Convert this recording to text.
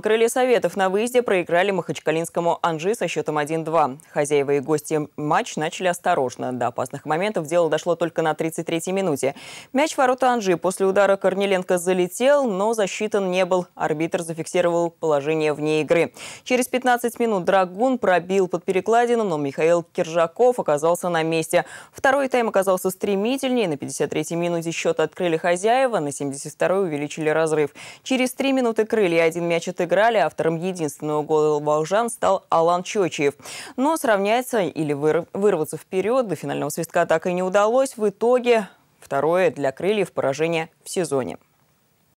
Крылья Советов на выезде проиграли махачкалинскому «Анжи» со счетом 1-2. Хозяева и гости матч начали осторожно. До опасных моментов дело дошло только на 33-й минуте. Мяч в ворота «Анжи» после удара Корнеленко залетел, но засчитан не был. Арбитр зафиксировал положение вне игры. Через 15 минут «Драгун» пробил под перекладину, но Михаил Киржаков оказался на месте. Второй тайм оказался стремительнее. На 53-й минуте счет открыли хозяева, на 72-й увеличили разрыв. Через 3 минуты «Крылья» один мяч отыграли сыграли. Автором единственного гола волжан стал Алан Чочиев. Но сравняться или вырваться вперед до финального свистка так и не удалось. В итоге второе для крыльев поражение в сезоне.